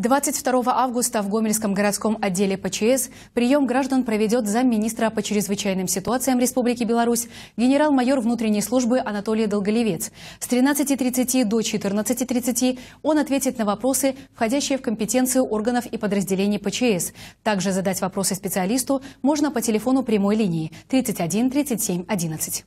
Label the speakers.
Speaker 1: 22 августа в Гомельском городском отделе ПЧС прием граждан проведет замминистра по чрезвычайным ситуациям Республики Беларусь генерал-майор внутренней службы Анатолий Долголевец. С 13.30 до 14.30 он ответит на вопросы, входящие в компетенцию органов и подразделений ПЧС. Также задать вопросы специалисту можно по телефону прямой линии 31 37 11.